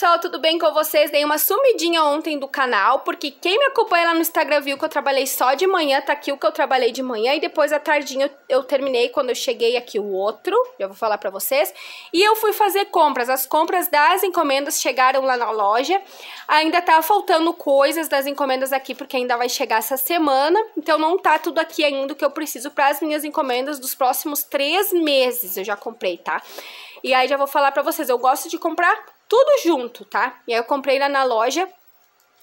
pessoal, tudo bem com vocês? Dei uma sumidinha ontem do canal, porque quem me acompanha lá no Instagram viu que eu trabalhei só de manhã, tá aqui o que eu trabalhei de manhã, e depois à tardinha eu, eu terminei quando eu cheguei aqui o outro, já vou falar pra vocês, e eu fui fazer compras, as compras das encomendas chegaram lá na loja, ainda tá faltando coisas das encomendas aqui, porque ainda vai chegar essa semana, então não tá tudo aqui ainda que eu preciso para as minhas encomendas dos próximos três meses, eu já comprei, tá? E aí já vou falar pra vocês, eu gosto de comprar tudo junto, tá? E aí eu comprei lá na loja,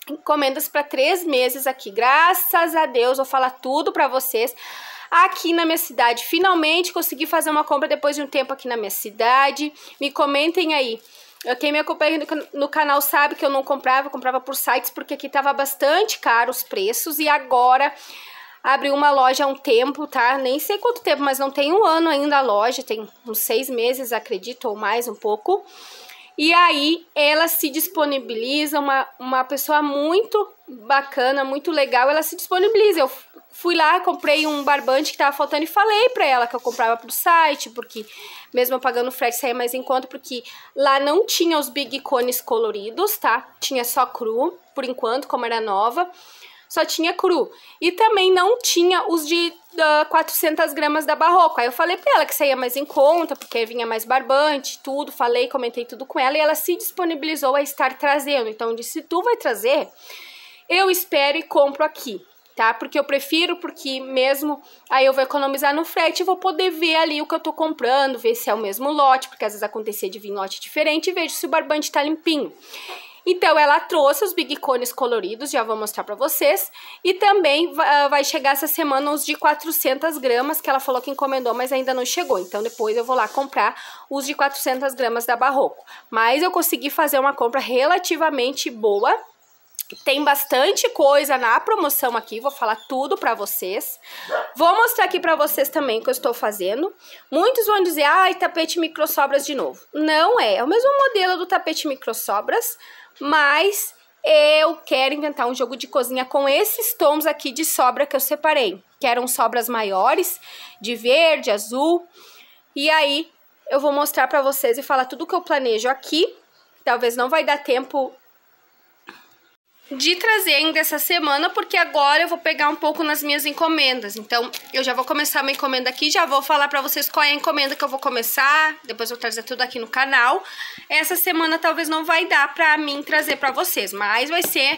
encomendas para três meses aqui. Graças a Deus, vou falar tudo para vocês aqui na minha cidade. Finalmente consegui fazer uma compra depois de um tempo aqui na minha cidade. Me comentem aí. quem me acompanha no canal sabe que eu não comprava, eu comprava por sites porque aqui tava bastante caro os preços e agora abriu uma loja há um tempo, tá? Nem sei quanto tempo, mas não tem um ano ainda a loja, tem uns seis meses, acredito, ou mais um pouco. E aí ela se disponibiliza, uma, uma pessoa muito bacana, muito legal, ela se disponibiliza. Eu fui lá, comprei um barbante que tava faltando e falei pra ela que eu comprava pro site, porque mesmo pagando frete saía mais em conta, porque lá não tinha os big cones coloridos, tá? Tinha só cru, por enquanto, como era nova só tinha cru. E também não tinha os de uh, ah, 400 gramas da Barroco. Aí eu falei pra ela que saía é mais em conta, porque vinha mais barbante, tudo. Falei, comentei tudo com ela e ela se disponibilizou a estar trazendo. Então eu disse, tu vai trazer, eu espero e compro aqui. Tá? Porque eu prefiro, porque mesmo aí eu vou economizar no frete e vou poder ver ali o que eu tô comprando, ver se é o mesmo lote, porque às vezes acontecia de vir lote diferente e vejo se o barbante tá limpinho. Então ela trouxe os Big Cones coloridos, já vou mostrar para vocês. E também uh, vai chegar essa semana os de 400 gramas, que ela falou que encomendou, mas ainda não chegou. Então depois eu vou lá comprar os de 400 gramas da Barroco. Mas eu consegui fazer uma compra relativamente boa, tem bastante coisa na promoção aqui, vou falar tudo pra vocês. Vou mostrar aqui pra vocês também o que eu estou fazendo. Muitos vão dizer, ai, ah, tapete microsobras de novo. Não é, é o mesmo modelo do tapete microsobras, mas eu quero inventar um jogo de cozinha com esses tons aqui de sobra que eu separei, que eram sobras maiores, de verde, azul, e aí eu vou mostrar para vocês e falar tudo que eu planejo aqui, talvez não vai dar tempo de trazer ainda essa semana, porque agora eu vou pegar um pouco nas minhas encomendas. Então, eu já vou começar uma encomenda aqui, já vou falar para vocês qual é a encomenda que eu vou começar, depois eu vou trazer tudo aqui no canal. Essa semana talvez não vai dar pra mim trazer para vocês, mas vai ser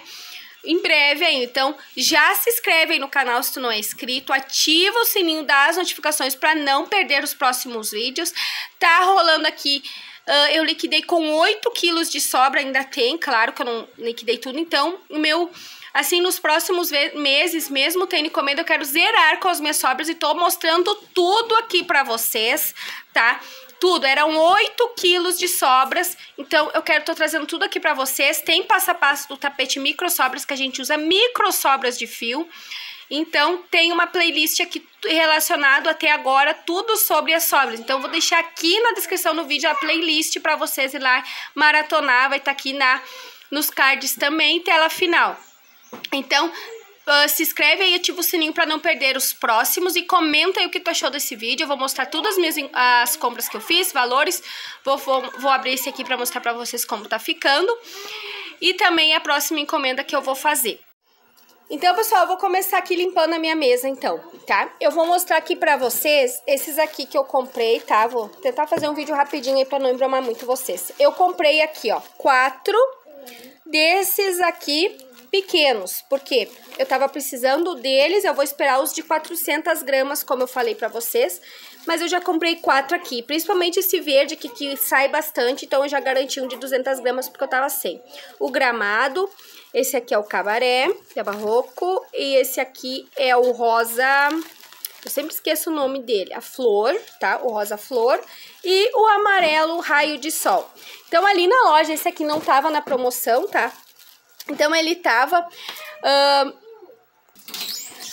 em breve aí. Então, já se inscreve aí no canal se tu não é inscrito, ativa o sininho das notificações para não perder os próximos vídeos. Tá rolando aqui Uh, eu liquidei com 8 quilos de sobra, ainda tem, claro que eu não liquidei tudo. Então, o meu. Assim, nos próximos meses, mesmo tendo encomenda, eu quero zerar com as minhas sobras e tô mostrando tudo aqui para vocês, tá? tudo, eram 8 quilos de sobras, então eu quero, tô trazendo tudo aqui para vocês, tem passo a passo do tapete micro sobras, que a gente usa micro sobras de fio, então tem uma playlist aqui relacionado até agora tudo sobre as sobras. Então vou deixar aqui na descrição do vídeo a playlist para vocês ir lá maratonar, vai estar tá aqui na nos cards também, tela final. Então, Uh, se inscreve aí, ativa o sininho para não perder os próximos e comenta aí o que tu achou desse vídeo. Eu vou mostrar todas as minhas as compras que eu fiz, valores. Vou, vou, vou abrir esse aqui para mostrar para vocês como tá ficando. E também a próxima encomenda que eu vou fazer. Então, pessoal, eu vou começar aqui limpando a minha mesa, então, tá? Eu vou mostrar aqui pra vocês esses aqui que eu comprei, tá? Vou tentar fazer um vídeo rapidinho aí pra não embromar muito vocês. Eu comprei aqui, ó, quatro desses aqui pequenos, porque eu tava precisando deles, eu vou esperar os de 400 gramas, como eu falei pra vocês, mas eu já comprei quatro aqui, principalmente esse verde aqui, que sai bastante, então eu já garanti um de 200 gramas porque eu tava sem. O gramado, esse aqui é o cabaré, que é barroco. E esse aqui é o rosa... Eu sempre esqueço o nome dele. A flor, tá? O rosa flor. E o amarelo raio de sol. Então, ali na loja, esse aqui não tava na promoção, tá? Então, ele tava... Uh,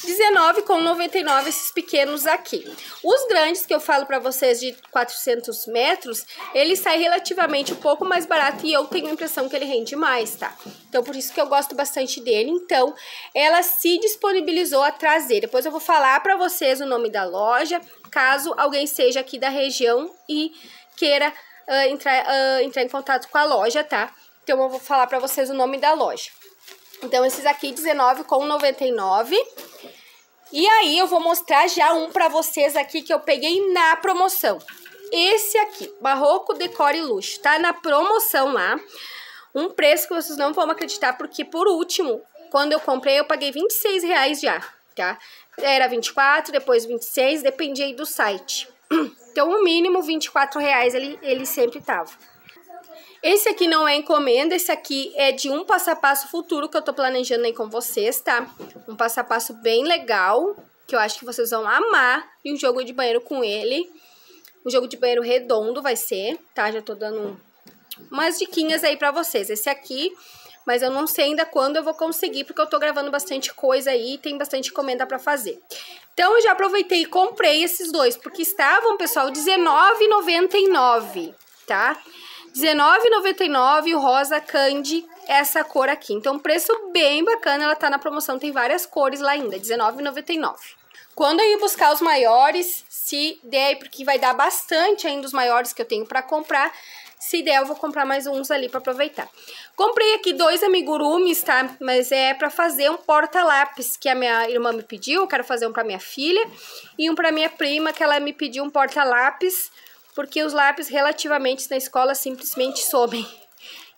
19,99 esses pequenos aqui. Os grandes que eu falo para vocês de 400 metros, ele sai relativamente um pouco mais barato e eu tenho a impressão que ele rende mais, tá? Então, por isso que eu gosto bastante dele. Então, ela se disponibilizou a trazer. Depois eu vou falar para vocês o nome da loja, caso alguém seja aqui da região e queira uh, entrar, uh, entrar em contato com a loja, tá? Então, eu vou falar para vocês o nome da loja. Então, esses aqui, R$19,99. E aí eu vou mostrar já um para vocês aqui que eu peguei na promoção. Esse aqui, Barroco Decore Luxo, tá na promoção lá. Um preço que vocês não vão acreditar, porque por último, quando eu comprei, eu paguei 26 reais já, tá? Era 24, depois 26, dependia aí do site. Então, o mínimo 24 reais ele, ele sempre tava. Esse aqui não é encomenda, esse aqui é de um passo a passo futuro que eu tô planejando aí com vocês, tá? Um passo a passo bem legal, que eu acho que vocês vão amar, e um jogo de banheiro com ele. Um jogo de banheiro redondo vai ser, tá? Já tô dando umas diquinhas aí pra vocês. Esse aqui, mas eu não sei ainda quando eu vou conseguir, porque eu tô gravando bastante coisa aí e tem bastante encomenda pra fazer. Então, eu já aproveitei e comprei esses dois, porque estavam, pessoal, R$19,99, Tá? 19,99 o rosa candy, essa cor aqui. Então, preço bem bacana, ela tá na promoção, tem várias cores lá ainda, 19,99. Quando eu ir buscar os maiores, se der, porque vai dar bastante ainda os maiores que eu tenho pra comprar, se der, eu vou comprar mais uns ali pra aproveitar. Comprei aqui dois amigurumis, tá? Mas é pra fazer um porta-lápis que a minha irmã me pediu. Eu quero fazer um pra minha filha e um pra minha prima, que ela me pediu um porta-lápis porque os lápis relativamente na escola simplesmente sobem.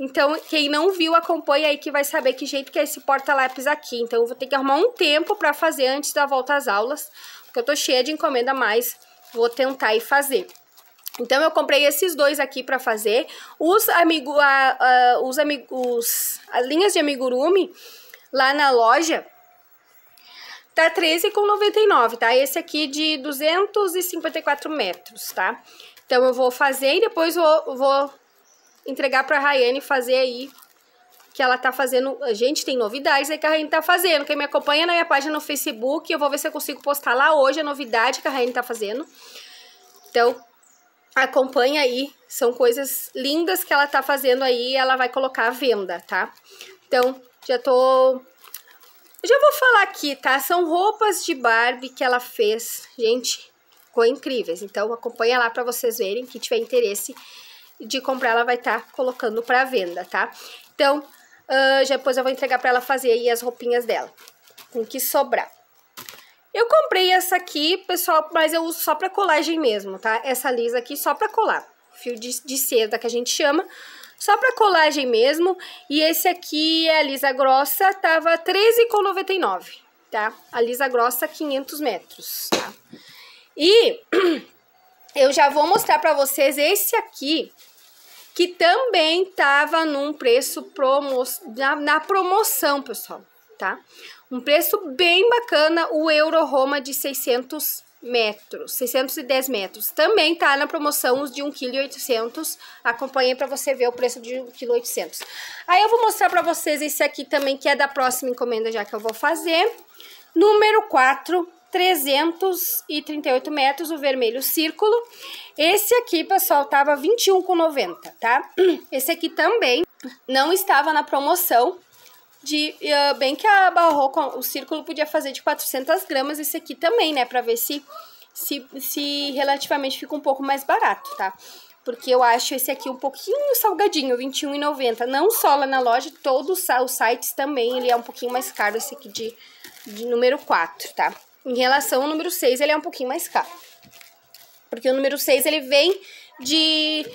Então, quem não viu, acompanha aí que vai saber que jeito que é esse porta-lápis aqui. Então, eu vou ter que arrumar um tempo para fazer antes da volta às aulas, porque eu tô cheia de encomenda, mas vou tentar e fazer. Então, eu comprei esses dois aqui para fazer. Os, amigo, a, a, os amigos, as linhas de amigurumi lá na loja tá R$13,99, tá? Esse aqui de 254 metros, tá? Então eu vou fazer e depois vou, vou entregar pra Rayane fazer aí. Que ela tá fazendo... Gente, tem novidades aí que a Rayane tá fazendo. Quem me acompanha na minha página no Facebook, eu vou ver se eu consigo postar lá hoje a novidade que a Rayane tá fazendo. Então, acompanha aí. São coisas lindas que ela tá fazendo aí ela vai colocar à venda, tá? Então, já tô já vou falar aqui, tá? São roupas de Barbie que ela fez. Gente, ficou incríveis. Então acompanha lá para vocês verem, quem tiver interesse de comprar, ela vai estar tá colocando para venda, tá? Então, uh, depois eu vou entregar para ela fazer aí as roupinhas dela, com que sobrar. Eu comprei essa aqui, pessoal, mas eu uso só para colagem mesmo, tá? Essa lisa aqui só para colar, fio de, de seda que a gente chama, só para colagem mesmo. E esse aqui é a lisa grossa, tava 13,99, tá? A lisa grossa, 500 metros, tá? E eu já vou mostrar para vocês esse aqui, que também tava num preço promo na, na promoção, pessoal, tá? Um preço bem bacana, o Euro Roma de 600 metros, 610 metros. Também tá na promoção os de 1,800 kg. Acompanhei para você ver o preço de 1,800 kg. Aí eu vou mostrar para vocês esse aqui também, que é da próxima encomenda já que eu vou fazer. Número 4, 338 metros, o vermelho círculo. Esse aqui, pessoal, tava 21,90, tá? Esse aqui também não estava na promoção de... Uh, bem que a Barroco, o círculo podia fazer de 400 gramas, esse aqui também, né? Pra ver se, se, se relativamente fica um pouco mais barato, tá? Porque eu acho esse aqui um pouquinho salgadinho, 21,90. Não só lá na loja, todos os sites também, ele é um pouquinho mais caro, esse aqui de, de número 4, tá? Em relação ao número 6, ele é um pouquinho mais caro. Porque o número 6, ele vem de,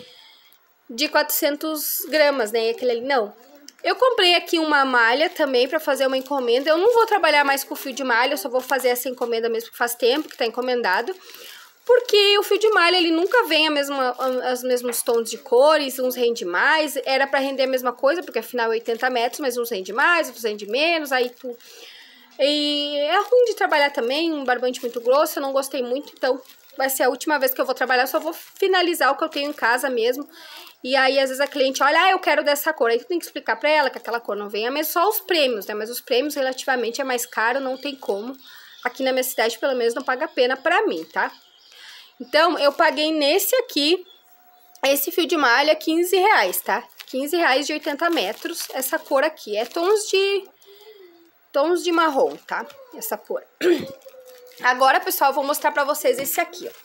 de 400 gramas, né? E aquele ali, não. Eu comprei aqui uma malha também para fazer uma encomenda. Eu não vou trabalhar mais com fio de malha, eu só vou fazer essa encomenda mesmo, que faz tempo que tá encomendado. Porque o fio de malha, ele nunca vem a mesma, mesmos tons de cores, uns rende mais. Era para render a mesma coisa, porque afinal é 80 metros, mas uns rende mais, outros rende menos, aí tu e é ruim de trabalhar também, um barbante muito grosso, eu não gostei muito, então vai ser a última vez que eu vou trabalhar, só vou finalizar o que eu tenho em casa mesmo. E aí, às vezes, a cliente olha, ah, eu quero dessa cor. Aí tu tem que explicar pra ela que aquela cor não vem. É mesmo só os prêmios, né? Mas os prêmios, relativamente, é mais caro, não tem como. Aqui na minha cidade, pelo menos, não paga pena pra mim, tá? Então, eu paguei nesse aqui, esse fio de malha, 15 reais, tá? 15 reais de 80 metros, essa cor aqui. É tons de tons de marrom, tá? Essa cor. Agora, pessoal, eu vou mostrar pra vocês esse aqui, ó.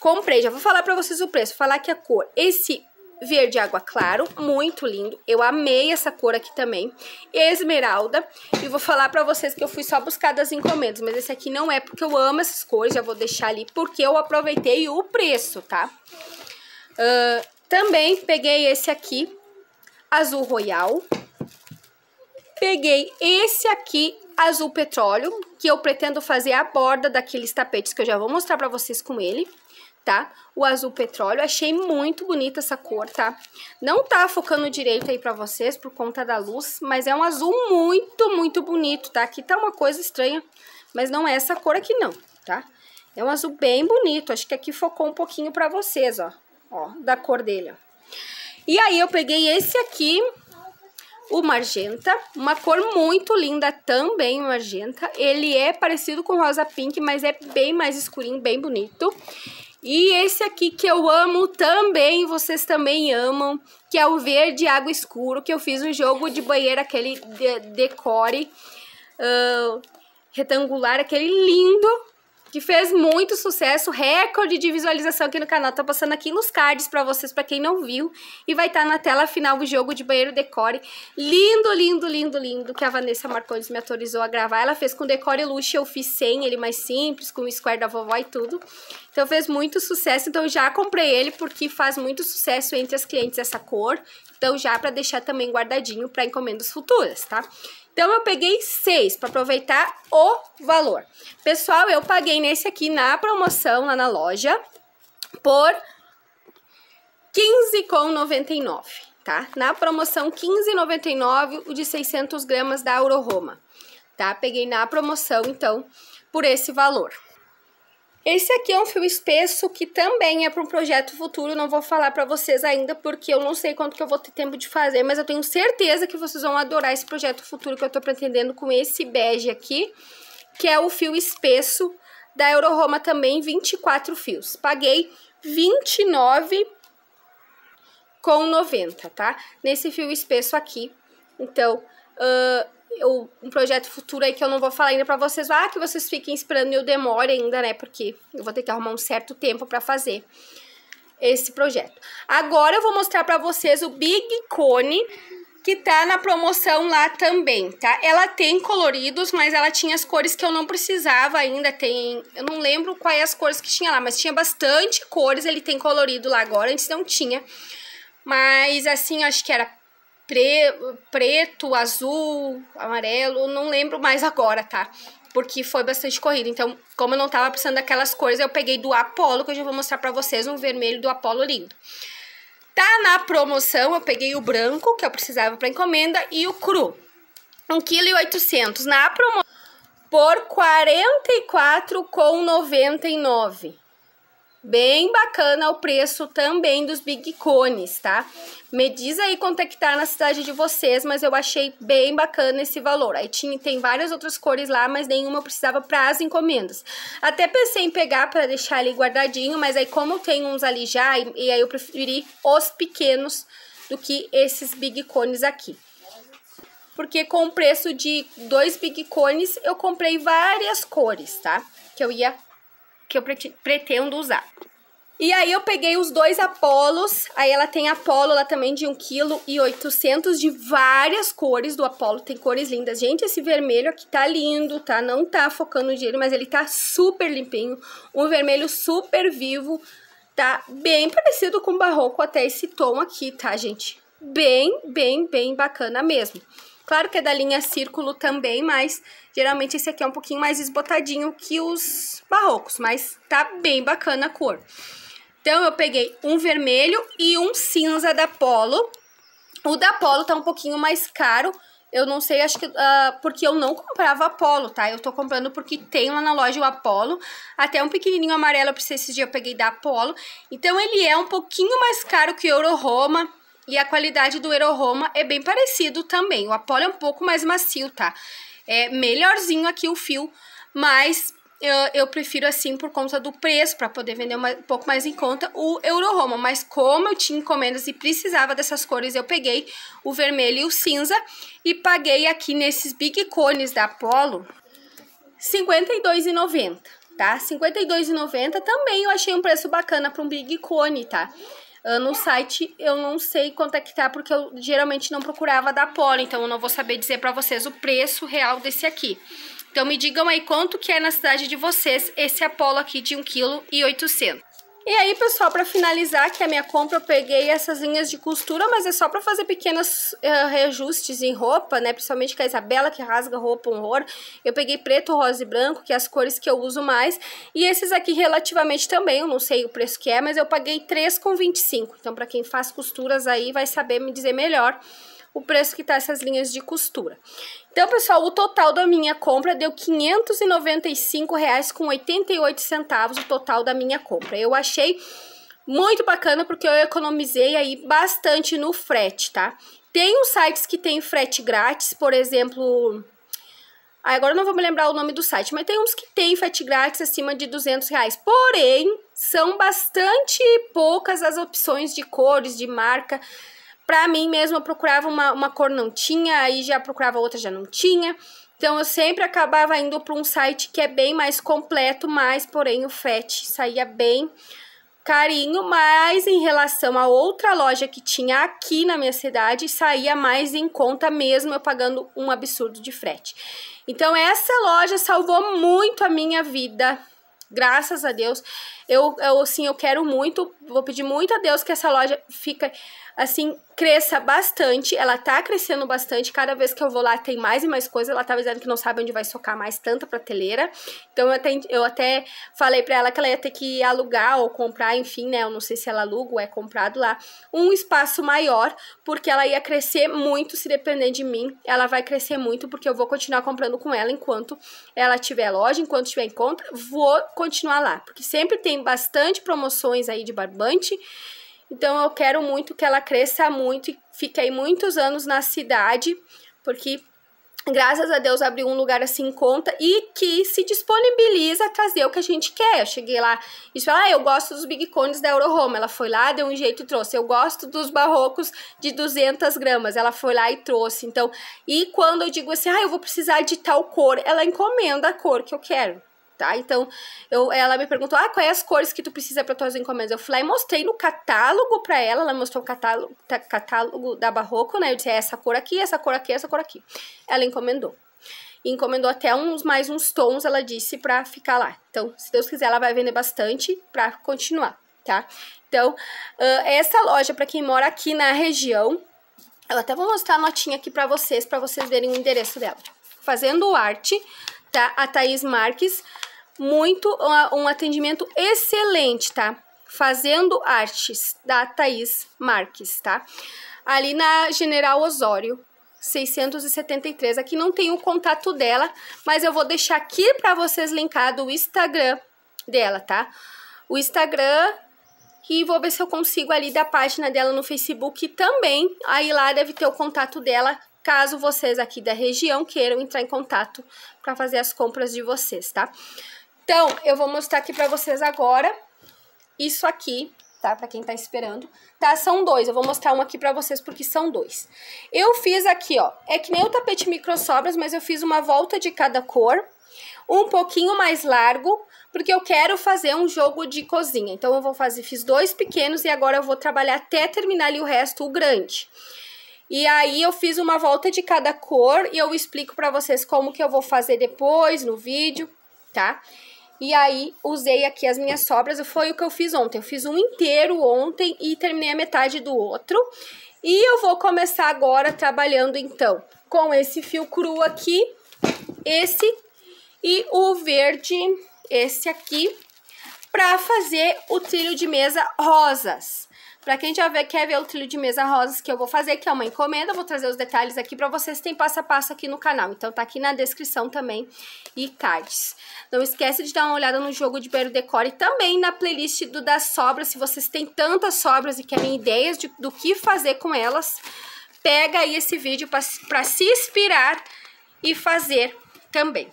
Comprei, já vou falar pra vocês o preço, falar que a cor. Esse verde água claro, muito lindo. Eu amei essa cor aqui também. Esmeralda. E vou falar pra vocês que eu fui só buscar das encomendas, mas esse aqui não é porque eu amo essas cores, já vou deixar ali, porque eu aproveitei o preço, tá? Uh, também peguei esse aqui, azul royal. Peguei esse aqui, azul petróleo, que eu pretendo fazer a borda daqueles tapetes que eu já vou mostrar pra vocês com ele, tá? O azul petróleo, achei muito bonita essa cor, tá? Não tá focando direito aí pra vocês por conta da luz, mas é um azul muito, muito bonito, tá? Aqui tá uma coisa estranha, mas não é essa cor aqui não, tá? É um azul bem bonito, acho que aqui focou um pouquinho pra vocês, ó, ó, da cor dele, ó. E aí eu peguei esse aqui, o magenta, uma cor muito linda também, o magenta. Ele é parecido com rosa pink, mas é bem mais escurinho, bem bonito. E esse aqui que eu amo também, vocês também amam, que é o verde água escuro, que eu fiz um jogo de banheiro, aquele de decore uh, retangular, aquele lindo, que fez muito sucesso, recorde de visualização aqui no canal. Tá passando aqui nos cards para vocês, para quem não viu. E vai estar tá na tela final o jogo de banheiro decore. Lindo, lindo, lindo, lindo, que a Vanessa Marcones me autorizou a gravar. Ela fez com decore luxo, eu fiz sem, ele mais simples, com o square da vovó e tudo. Então fez muito sucesso, então já comprei ele, porque faz muito sucesso entre as clientes essa cor. Então já para deixar também guardadinho para encomendas futuras, tá? Então, eu peguei seis para aproveitar o valor. Pessoal, eu paguei nesse aqui na promoção, lá na loja, por R$15,99, tá? Na promoção R$15,99, o de 600 gramas da Euroroma, tá? Peguei na promoção, então, por esse valor. Esse aqui é um fio espesso que também é para um projeto futuro, não vou falar para vocês ainda porque eu não sei quanto que eu vou ter tempo de fazer, mas eu tenho certeza que vocês vão adorar esse projeto futuro que eu tô pretendendo com esse bege aqui, que é o fio espesso da Euroroma também, 24 fios. Paguei 29 com 90, tá? Nesse fio espesso aqui. Então, uh, eu, um projeto futuro aí que eu não vou falar ainda para vocês, ah, que vocês fiquem esperando e eu demore ainda, né? Porque eu vou ter que arrumar um certo tempo para fazer esse projeto. Agora eu vou mostrar para vocês o Big Cone que tá na promoção lá também, tá? Ela tem coloridos, mas ela tinha as cores que eu não precisava ainda, tem... Eu não lembro quais as cores que tinha lá, mas tinha bastante cores, ele tem colorido lá agora, antes não tinha. Mas, assim, acho que era pre preto, azul, amarelo, não lembro mais agora, tá? Porque foi bastante corrida. Então, como eu não tava precisando daquelas cores, eu peguei do Apollo, que eu já vou mostrar pra vocês, um vermelho do Apollo lindo. Tá na promoção, eu peguei o branco, que eu precisava pra encomenda, e o cru. 1,8 kg na promoção por R$ 44,99. Bem bacana o preço também dos Big Cones, tá? Me diz aí quanto é que tá na cidade de vocês, mas eu achei bem bacana esse valor. Aí tinha, tem várias outras cores lá, mas nenhuma precisava para as encomendas. Até pensei em pegar para deixar ali guardadinho, mas aí como tem tenho uns ali já, e, e aí eu preferi os pequenos do que esses Big Cones aqui porque com o preço de dois big cones eu comprei várias cores, tá? Que eu ia que eu pretendo usar. E aí eu peguei os dois Apolos, aí ela tem Apolo lá também de 1,8kg de várias cores do Apolo, tem cores lindas. Gente, esse vermelho aqui tá lindo, tá? Não tá focando dinheiro, mas ele tá super limpinho, um vermelho super vivo, tá? Bem parecido com barroco até esse tom aqui, tá, gente? Bem, bem, bem bacana mesmo. Claro que é da linha círculo também, mas geralmente esse aqui é um pouquinho mais esbotadinho que os barrocos, mas tá bem bacana a cor. Então, eu peguei um vermelho e um cinza da Polo. O da Polo tá um pouquinho mais caro, eu não sei, acho que uh, porque eu não comprava Apollo, tá? Eu tô comprando porque tem lá na loja o Apollo. Até um pequenininho amarelo eu preciso esses dias eu peguei da Apollo. Então ele é um pouquinho mais caro que o Euro Roma. E a qualidade do Euro Roma é bem parecido também. O Apollo é um pouco mais macio, tá? É melhorzinho aqui o fio, mas eu, eh, eu, prefiro assim por conta do preço, para poder vender uma, um pouco mais em conta o Euroroma. Mas como eu tinha encomendas e precisava dessas cores, eu peguei o vermelho e o cinza e paguei aqui nesses Big Cones da Apollo R$ 52,90. Tá? R$ 52,90 também eu achei um preço bacana para um Big Cone, tá? Ah, no site eu não sei quanto é que tá, porque eu geralmente não procurava da Polo, então eu não vou saber dizer para vocês o preço real desse aqui. Então me digam aí quanto que é na cidade de vocês esse Apolo aqui de 1,8 kg. E aí, pessoal, para finalizar que a minha compra, eu peguei essas linhas de costura, mas é só para fazer pequenos uh, eh, reajustes em roupa, né? Principalmente com a Isabela, que rasga roupa um horror. Eu peguei preto, rosa e branco, que é as cores que eu uso mais. E esses aqui, relativamente também, eu não sei o preço que é, mas eu paguei 3,25. Então, para quem faz costuras aí, vai saber me dizer melhor o preço que tá essas linhas de costura. Então, pessoal, o total da minha compra deu R$ 595,88 o total da minha compra. Eu achei muito bacana porque eu economizei aí bastante no frete, tá? Tem uns sites que tem frete grátis, por exemplo... Ah, agora não vou me lembrar o nome do site, mas tem uns que tem frete grátis acima de 200 reais. Porém, são bastante poucas as opções de cores, de marca Pra mim mesma, eu procurava uma, uma cor não tinha, aí já procurava outra, já não tinha. Então eu sempre acabava indo para um site que é bem mais completo, mas porém o FET saía bem carinho, mas em relação a outra loja que tinha aqui na minha cidade, saía mais em conta mesmo eu pagando um absurdo de frete. Então essa loja salvou muito a minha vida. Graças a Deus, eu, eu assim, eu quero muito, vou pedir muito a Deus que essa loja fica assim, cresça bastante. Ela tá crescendo bastante. Cada vez que eu vou lá, tem mais e mais coisa. Ela tava tá dizendo que não sabe onde vai socar mais tanta prateleira. Então, eu até, eu até falei para ela que ela ia ter que alugar ou comprar, enfim, né? Eu não sei se ela aluga ou é comprado lá. Um espaço maior, porque ela ia crescer muito se depender de mim. Ela vai crescer muito, porque eu vou continuar comprando com ela enquanto ela tiver loja, enquanto tiver em conta. Vou continuar lá, porque sempre tem bastante promoções aí de barbante. Então eu quero muito que ela cresça muito e fiquei muitos anos na cidade, porque graças a Deus abriu um lugar assim em conta e que se disponibiliza a trazer o que a gente quer. Eu cheguei lá e falei, ah, eu gosto dos Big Cones da Eurohome. Ela foi lá, deu um jeito e trouxe. Eu gosto dos barrocos de 200 gramas. Ela foi lá e trouxe. Então, e quando eu digo assim, ah, eu vou precisar de tal cor, ela encomenda a cor que eu quero tá? Então, eu, ela me perguntou, ah, quais é as cores que tu precisa para tuas encomendas? Eu falei, ah, mostrei no catálogo para ela, ela mostrou o catálogo, tá, catálogo da Barroco, né? Eu disse, é essa cor aqui, essa cor aqui, essa cor aqui. Ela encomendou. E encomendou até uns mais uns tons, ela disse, para ficar lá. Então, se Deus quiser, ela vai vender bastante para continuar, tá? Então, uh, essa loja, para quem mora aqui na região, eu até vou mostrar a notinha aqui para vocês, para vocês verem o endereço dela. Fazendo arte, tá? A Thaís Marques muito, um atendimento excelente, tá? Fazendo Artes, da Thaís Marques, tá? Ali na General Osório, 673. Aqui não tem o contato dela, mas eu vou deixar aqui para vocês linkado o Instagram dela, tá? O Instagram e vou ver se eu consigo ali da página dela no Facebook também. Aí lá deve ter o contato dela, caso vocês aqui da região queiram entrar em contato para fazer as compras de vocês, tá? Então, eu vou mostrar aqui pra vocês agora isso aqui, tá? Pra quem tá esperando. Tá? São dois. Eu vou mostrar um aqui pra vocês porque são dois. Eu fiz aqui, ó. É que nem o tapete microsobras, mas eu fiz uma volta de cada cor. Um pouquinho mais largo, porque eu quero fazer um jogo de cozinha. Então, eu vou fazer, fiz dois pequenos e agora eu vou trabalhar até terminar ali o resto, o grande. E aí eu fiz uma volta de cada cor e eu explico para vocês como que eu vou fazer depois no vídeo, tá? E aí usei aqui as minhas sobras, foi o que eu fiz ontem. Eu fiz um inteiro ontem e terminei a metade do outro. E eu vou começar agora trabalhando então com esse fio cru aqui, esse e o verde, esse aqui, para fazer o trilho de mesa rosas. Para quem já vê, quer ver o trilho de mesa rosas que eu vou fazer, que é uma encomenda, vou trazer os detalhes aqui para vocês, tem passo a passo aqui no canal. Então tá aqui na descrição também e cards. Não esquece de dar uma olhada no jogo de Beiro Decore e também na playlist do das sobras, se vocês têm tantas sobras e querem ideias de, do que fazer com elas, pega aí esse vídeo para se inspirar e fazer também.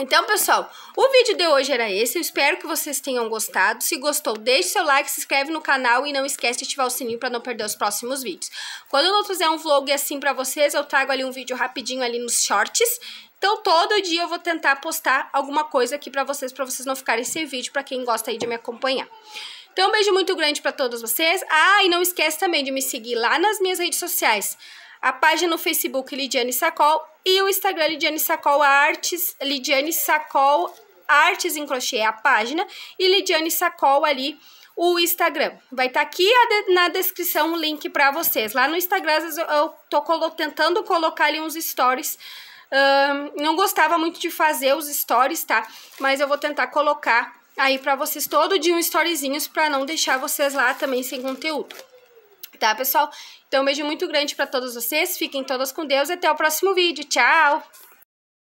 Então, pessoal, o vídeo de hoje era esse. Eu espero que vocês tenham gostado. Se gostou, deixe seu like, se inscreve no canal e não esquece de ativar o sininho para não perder os próximos vídeos. Quando eu não fizer um vlog assim para vocês, eu trago ali um vídeo rapidinho ali nos shorts. Então, todo dia eu vou tentar postar alguma coisa aqui para vocês, para vocês não ficarem sem vídeo, para quem gosta aí de me acompanhar. Então, um beijo muito grande para todos vocês. Ah, e não esquece também de me seguir lá nas minhas redes sociais a página no Facebook Lidiane Sacol e o Instagram Lidiane Sacol Artes, Lidiane Sacol Artes em Crochê, é a página, e Lidiane Sacol ali, o Instagram. Vai estar tá aqui de, na descrição o link para vocês. Lá no Instagram, eu, eu tô colo tentando colocar ali uns stories. não gostava muito de fazer os stories, tá? Mas eu vou tentar colocar aí para vocês todo dia um storyzinhos para não deixar vocês lá também sem conteúdo. Tá, pessoal? Então, um beijo muito grande para todos vocês. Fiquem todas com Deus e até o próximo vídeo. Tchau!